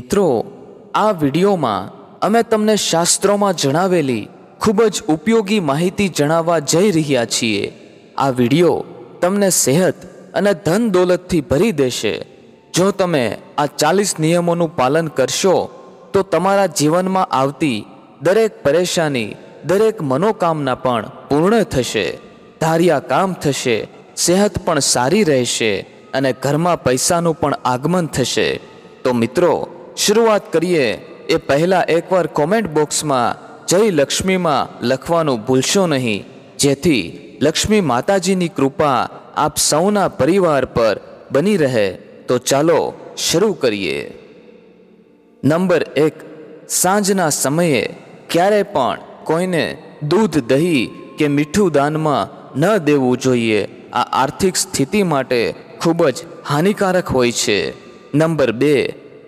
મિત્રો આ વિડીયોમાં અમે તમને શાસ્ત્રોમાં જણાવેલી ખૂબ જ ઉપયોગી માહિતી જણાવવા જઈ રહ્યા છીએ આ વિડીયો તમને સેહત અને ધન દોલતથી ભરી દેશે જો તમે આ ચાલીસ નિયમોનું પાલન કરશો તો તમારા જીવનમાં આવતી દરેક પરેશાની દરેક મનોકામના પણ પૂર્ણ થશે ધાર્યા કામ થશે સેહત પણ સારી રહેશે અને ઘરમાં પૈસાનું પણ આગમન થશે તો મિત્રો શરૂઆત કરીએ એ પહેલાં એકવાર કોમેન્ટ બોક્સમાં જય લક્ષ્મીમાં લખવાનું ભૂલશો નહીં જેથી લક્ષ્મી માતાજીની કૃપા આપ સૌના પરિવાર પર બની રહે તો ચાલો શરૂ કરીએ નંબર એક સાંજના સમયે ક્યારે પણ કોઈને દૂધ દહીં કે મીઠું દાનમાં ન દેવું જોઈએ આ આર્થિક સ્થિતિ માટે ખૂબ જ હાનિકારક હોય છે નંબર બે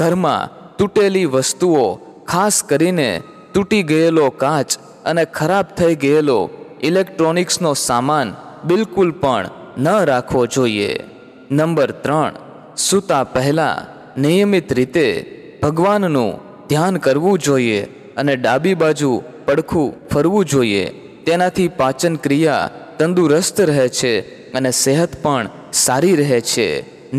ઘરમાં તૂટેલી વસ્તુઓ ખાસ કરીને તૂટી ગયેલો કાચ અને ખરાબ થઈ ગયેલો ઇલેક્ટ્રોનિક્સનો સામાન બિલકુલ પણ ન રાખવો જોઈએ નંબર ત્રણ સૂતા પહેલાં નિયમિત રીતે ભગવાનનું ધ્યાન કરવું જોઈએ અને ડાબી બાજુ પડખું ફરવું જોઈએ તેનાથી પાચન ક્રિયા તંદુરસ્ત રહે છે અને સેહત પણ સારી રહે છે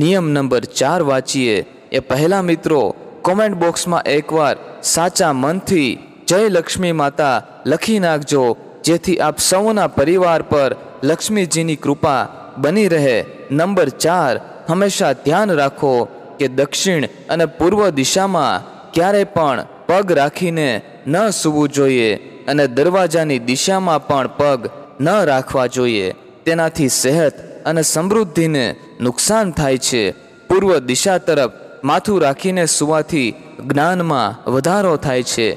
નિયમ નંબર ચાર વાંચીએ એ પહેલા મિત્રો કોમેન્ટ બોક્સમાં એકવાર સાચા મનથી જય લક્ષ્મી માતા લખી નાખજો જેથી આપ સૌના પરિવાર પર લક્ષ્મીજીની કૃપા બની રહે નંબર ચાર હંમેશા ધ્યાન રાખો કે દક્ષિણ અને પૂર્વ દિશામાં ક્યારે પણ પગ રાખીને ન સૂવું જોઈએ અને દરવાજાની દિશામાં પણ પગ ન રાખવા જોઈએ તેનાથી સેહત અને સમૃદ્ધિને નુકસાન થાય છે પૂર્વ દિશા તરફ માથું રાખીને સુવાથી જ્ઞાનમાં વધારો થાય છે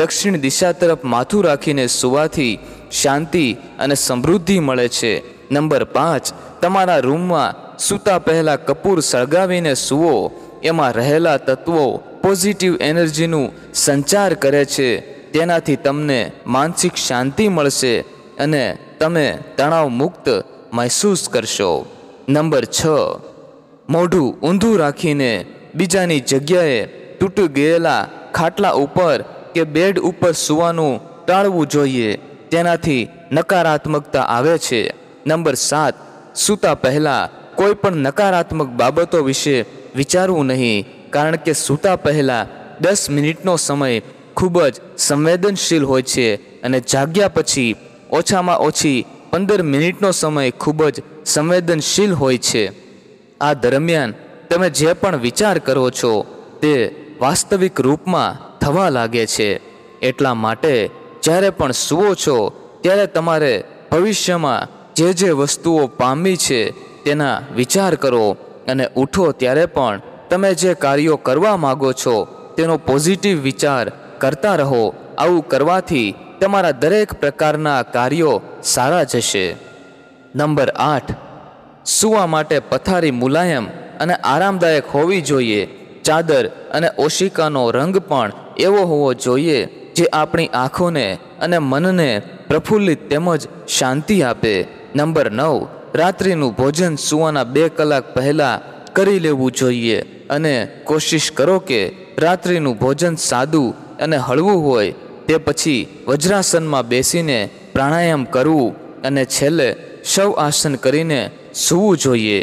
દક્ષિણ દિશા તરફ માથું રાખીને સુવાથી શાંતિ અને સમૃદ્ધિ મળે છે નંબર પાંચ તમારા રૂમમાં સૂતા પહેલાં કપૂર સળગાવીને સૂવો એમાં રહેલા તત્વો પોઝિટિવ એનર્જીનું સંચાર કરે છે તેનાથી તમને માનસિક શાંતિ મળશે અને તમે તણાવ મુક્ત મહેસૂસ કરશો નંબર છ મોઢું ઊંધું રાખીને બીજાની જગ્યાએ તૂટી ગયેલા ખાટલા ઉપર કે બેડ ઉપર સૂવાનું ટાળવું જોઈએ તેનાથી નકારાત્મકતા આવે છે નંબર સાત સૂતા પહેલાં કોઈ પણ નકારાત્મક બાબતો વિશે વિચારવું નહીં કારણ કે સૂતા પહેલાં દસ મિનિટનો સમય ખૂબ જ સંવેદનશીલ હોય છે અને જાગ્યા પછી ઓછામાં ઓછી પંદર મિનિટનો સમય ખૂબ જ સંવેદનશીલ હોય છે આ દરમિયાન તમે જે પણ વિચાર કરો છો તે વાસ્તવિક રૂપમાં થવા લાગે છે એટલા માટે જ્યારે પણ સુવો છો ત્યારે તમારે ભવિષ્યમાં જે જે વસ્તુઓ પામી છે તેના વિચાર કરો અને ઉઠો ત્યારે પણ તમે જે કાર્યો કરવા માગો છો તેનો પોઝિટિવ વિચાર કરતા રહો આવું કરવાથી તમારા દરેક પ્રકારના કાર્યો સારા જશે નંબર આઠ સૂવા માટે પથારી મુલાયમ અને આરામદાયક હોવી જોઈએ ચાદર અને ઓશિકાનો રંગ પણ એવો હોવો જોઈએ જે આપણી આંખોને અને મનને પ્રફુલ્લિત તેમજ શાંતિ આપે નંબર નવ રાત્રિનું ભોજન સૂવાના બે કલાક પહેલાં કરી લેવું જોઈએ અને કોશિશ કરો કે રાત્રિનું ભોજન સાદું અને હળવું હોય તે પછી વજ્રાસનમાં બેસીને પ્રાણાયામ કરવું અને છેલ્લે શવ આસન કરીને સૂવું જોઈએ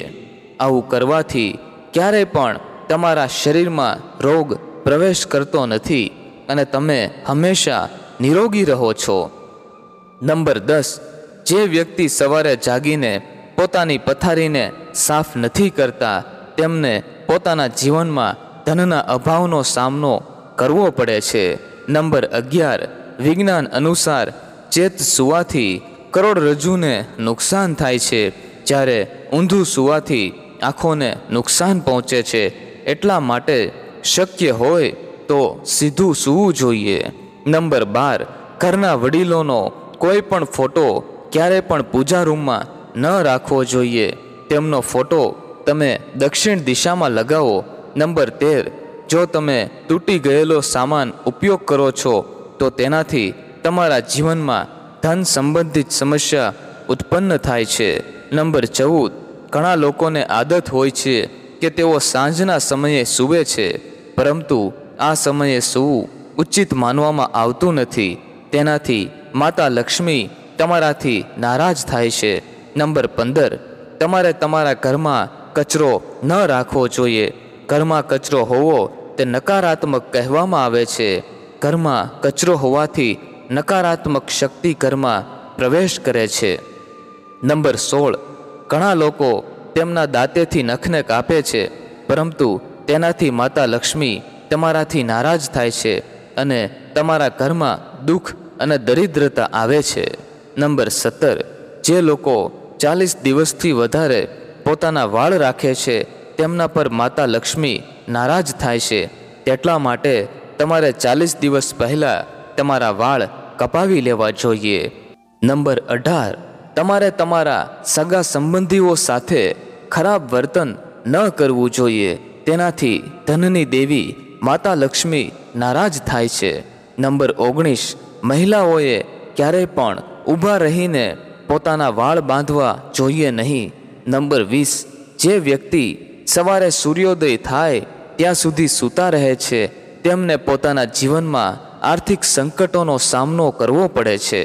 આવું કરવાથી ક્યારેય પણ તમારા શરીરમાં રોગ પ્રવેશ કરતો નથી અને તમે હંમેશા નિરોગી રહો છો નંબર દસ જે વ્યક્તિ સવારે જાગીને પોતાની પથારીને સાફ નથી કરતા તેમને પોતાના જીવનમાં ધનના અભાવનો સામનો કરવો પડે છે નંબર અગિયાર વિજ્ઞાન અનુસાર ચેત સુવાથી કરોડરજ્જુને નુકસાન થાય છે જ્યારે ઊંધું સુવાથી આંખોને નુકસાન પહોંચે છે એટલા માટે શક્ય હોય તો સીધું સૂવું જોઈએ નંબર બાર ઘરના વડીલોનો કોઈ પણ ફોટો ક્યારે પણ પૂજા રૂમમાં ન રાખવો જોઈએ તેમનો ફોટો તમે દક્ષિણ દિશામાં લગાવો નંબર તેર જો તમે તૂટી ગયેલો સામાન ઉપયોગ કરો છો તો તેનાથી તમારા જીવનમાં ધન સંબંધિત સમસ્યા ઉત્પન્ન થાય છે નંબર ચૌદ ઘણા લોકોને આદત હોય છે કે તેઓ સાંજના સમયે સૂવે છે પરંતુ આ સમયે સૂવું ઉચિત માનવામાં આવતું નથી તેનાથી માતા લક્ષ્મી તમારાથી નારાજ થાય છે નંબર પંદર તમારે તમારા ઘરમાં કચરો ન રાખવો જોઈએ ઘરમાં કચરો હોવો તે નકારાત્મક કહેવામાં આવે છે ઘરમાં કચરો હોવાથી નકારાત્મક શક્તિ ઘરમાં પ્રવેશ કરે છે નંબર સોળ ઘણા લોકો તેમના દાંતેથી નખને કાપે છે પરંતુ તેનાથી માતા લક્ષ્મી તમારાથી નારાજ થાય છે અને તમારા ઘરમાં દુઃખ અને દરિદ્રતા આવે છે નંબર સત્તર જે લોકો ચાલીસ દિવસથી વધારે પોતાના વાળ રાખે છે તેમના પર માતા લક્ષ્મી નારાજ થાય છે તેટલા માટે તમારે ચાલીસ દિવસ પહેલાં તમારા વાળ કપાવી લેવા જોઈએ નંબર અઢાર તમારે તમારા સગા સંબંધીઓ સાથે ખરાબ વર્તન ન કરવું જોઈએ તેનાથી ધનની દેવી માતા લક્ષ્મી નારાજ થાય છે નંબર ઓગણીસ મહિલાઓએ ક્યારેય પણ ઊભા રહીને પોતાના વાળ બાંધવા જોઈએ નહીં નંબર વીસ જે વ્યક્તિ સવારે સૂર્યોદય થાય ત્યાં સુધી સૂતા રહે છે તેમને પોતાના જીવનમાં આર્થિક સંકટોનો સામનો કરવો પડે છે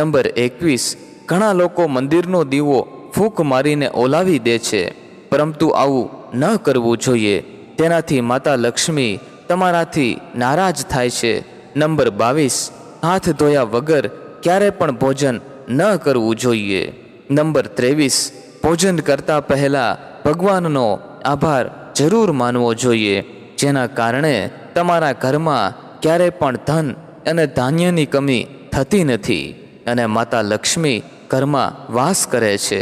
નંબર એકવીસ ઘણા લોકો મંદિરનો દીવો ફૂંક મારીને ઓલાવી દે છે પરંતુ આવું ન કરવું જોઈએ તેનાથી માતા લક્ષ્મી તમારાથી નારાજ થાય છે નંબર બાવીસ હાથ ધોયા વગર ક્યારે પણ ભોજન ન કરવું જોઈએ નંબર ત્રેવીસ ભોજન કરતાં પહેલાં ભગવાનનો આભાર જરૂર માનવો જોઈએ જેના કારણે તમારા ઘરમાં ક્યારે પણ ધન અને ધાન્યની કમી થતી નથી અને માતા લક્ષ્મી ઘરમાં વાસ કરે છે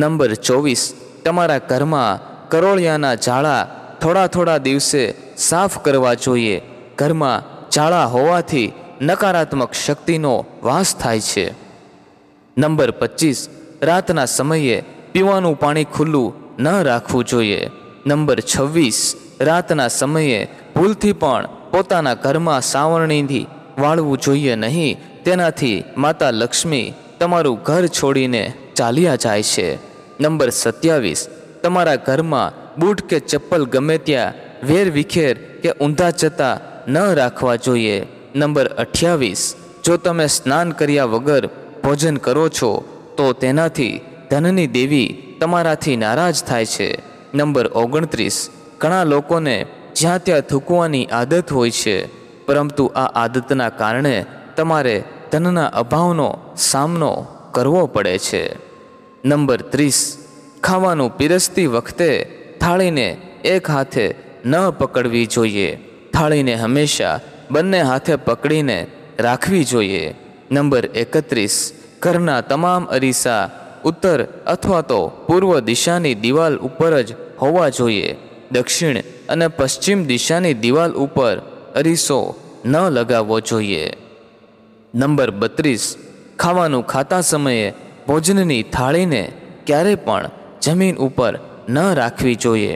નંબર ચોવીસ તમારા ઘરમાં કરોળિયાના ઝાડા થોડા થોડા દિવસે સાફ કરવા જોઈએ ઘરમાં ઝાડા હોવાથી નકારાત્મક શક્તિનો વાસ થાય છે નંબર પચીસ રાતના સમયે પીવાનું પાણી ખુલ્લું ન રાખવું જોઈએ નંબર છવ્વીસ રાતના સમયે ભૂલથી પણ પોતાના ઘરમાં સાવરણીથી વાળવું જોઈએ નહીં તેનાથી માતા લક્ષ્મી તમારું ઘર છોડીને ચાલ્યા જાય છે નંબર સત્યાવીસ તમારા ઘરમાં બૂટ કે ચપ્પલ ગમે ત્યાં વેર વિખેર કે ઊંધા જતા ન રાખવા જોઈએ નંબર અઠ્યાવીસ જો તમે સ્નાન કર્યા વગર ભોજન કરો છો તો તેનાથી ધનની દેવી તમારાથી નારાજ થાય છે નંબર ઓગણત્રીસ ઘણા લોકોને જ્યાં ત્યાં થૂકવાની આદત હોય છે પરંતુ આ આદતના કારણે તમારે ધનના અભાવનો સામનો કરવો પડે છે નંબર ત્રીસ ખાવાનું પીરસતી વખતે થાળીને એક હાથે ન પકડવી જોઈએ થાળીને હંમેશા બંને હાથે પકડીને રાખવી જોઈએ નંબર એકત્રીસ ઘરના તમામ અરીસા ઉત્તર અથવા તો પૂર્વ દિશાની દિવાલ ઉપર જ હોવા જોઈએ દક્ષિણ અને પશ્ચિમ દિશાની દિવાલ ઉપર અરીસો ન લગાવવો જોઈએ નંબર બત્રીસ ખાવાનું ખાતા સમયે ભોજનની થાળીને ક્યારે પણ જમીન ઉપર ન રાખવી જોઈએ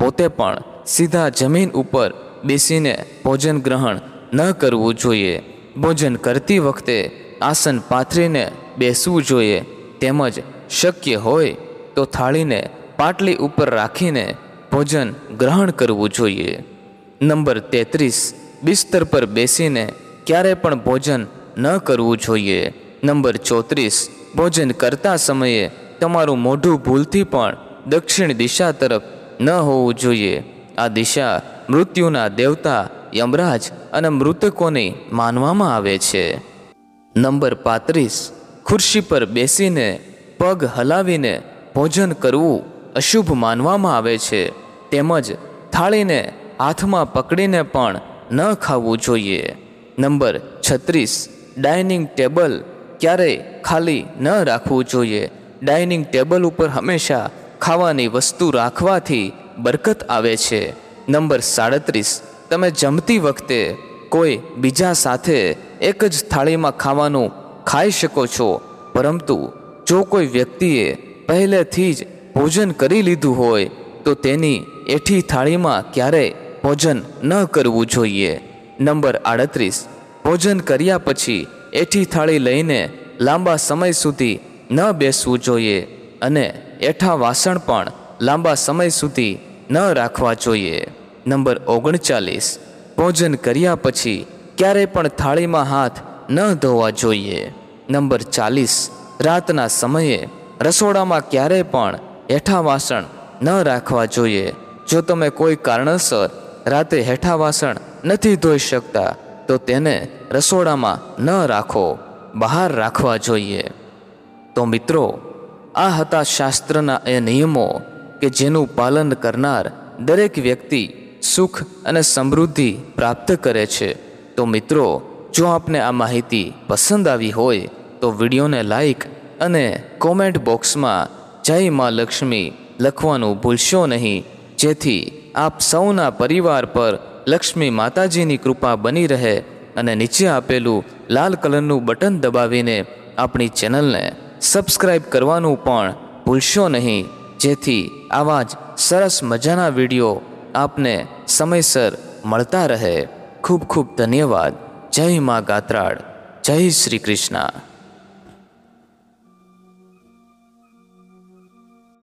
પોતે પણ સીધા જમીન ઉપર બેસીને ભોજન ગ્રહણ ન કરવું જોઈએ ભોજન કરતી વખતે આસન પાથરીને બેસવું જોઈએ તેમજ શક્ય હોય તો થાળીને પાટલી ઉપર રાખીને ભોજન ગ્રહણ કરવું જોઈએ નંબર તેત્રીસ બિસ્તર પર બેસીને ક્યારે પણ ભોજન ન કરવું જોઈએ નંબર ચોત્રીસ ભોજન કરતા સમયે તમારું મોઢું ભૂલથી પણ દક્ષિણ દિશા તરફ ન હોવું જોઈએ આ દિશા મૃત્યુના દેવતા યમરાજ અને મૃતકોને માનવામાં આવે છે નંબર પાંત્રીસ ખુરશી પર બેસીને પગ હલાવીને ભોજન કરવું અશુભ માનવામાં આવે છે તેમજ થાળીને હાથમાં પકડીને પણ ન ખાવું જોઈએ નંબર છત્રીસ ડાઇનિંગ ટેબલ ક્યારેય ખાલી ન રાખવું જોઈએ ડાઇનિંગ ટેબલ ઉપર હંમેશા ખાવાની વસ્તુ રાખવાથી બરકત આવે છે નંબર સાડત્રીસ તમે જમતી વખતે કોઈ બીજા સાથે એક જ થાળીમાં ખાવાનું ખાઈ શકો છો પરંતુ જો કોઈ વ્યક્તિએ પહેલેથી જ ભોજન કરી લીધું હોય તો તેની એઠી થાળીમાં ક્યારેય ભોજન ન કરવું જોઈએ નંબર આડત્રીસ ભોજન કર્યા પછી એઠી થાળી લઈને લાંબા સમય સુધી ન બેસવું જોઈએ અને એઠા વાસણ પણ લાંબા સમય સુધી ન રાખવા જોઈએ નંબર ઓગણચાલીસ ભોજન કર્યા પછી ક્યારેય પણ થાળીમાં હાથ ન ધોવા જોઈએ નંબર ચાલીસ રાતના સમયે રસોડામાં ક્યારેય પણ હેઠા વાસણ ન રાખવા જોઈએ જો તમે કોઈ કારણસર રાતે હેઠા વાસણ નથી ધોઈ શકતા તો તેને રસોડામાં ન રાખો બહાર રાખવા જોઈએ તો મિત્રો આ હતા શાસ્ત્રના એ નિયમો કે જેનું પાલન કરનાર દરેક વ્યક્તિ સુખ અને સમૃદ્ધિ પ્રાપ્ત કરે છે તો મિત્રો જો આપને આ માહિતી પસંદ આવી હોય તો વિડીયોને લાઈક અને કોમેન્ટ બોક્સમાં જય મા લક્ષ્મી લખવાનું ભૂલશો નહીં જેથી આપ સૌના પરિવાર પર લક્ષ્મી માતાજીની કૃપા બની રહે અને નીચે આપેલું લાલ કલરનું બટન દબાવીને આપણી ચેનલને સબસ્ક્રાઈબ કરવાનું પણ ભૂલશો નહીં જેથી આવા જ સરસ મજાના વિડીયો આપને સમયસર મળતા રહે ખૂબ ખૂબ ધન્યવાદ જય મા ગાત્રાળ જય શ્રી કૃષ્ણ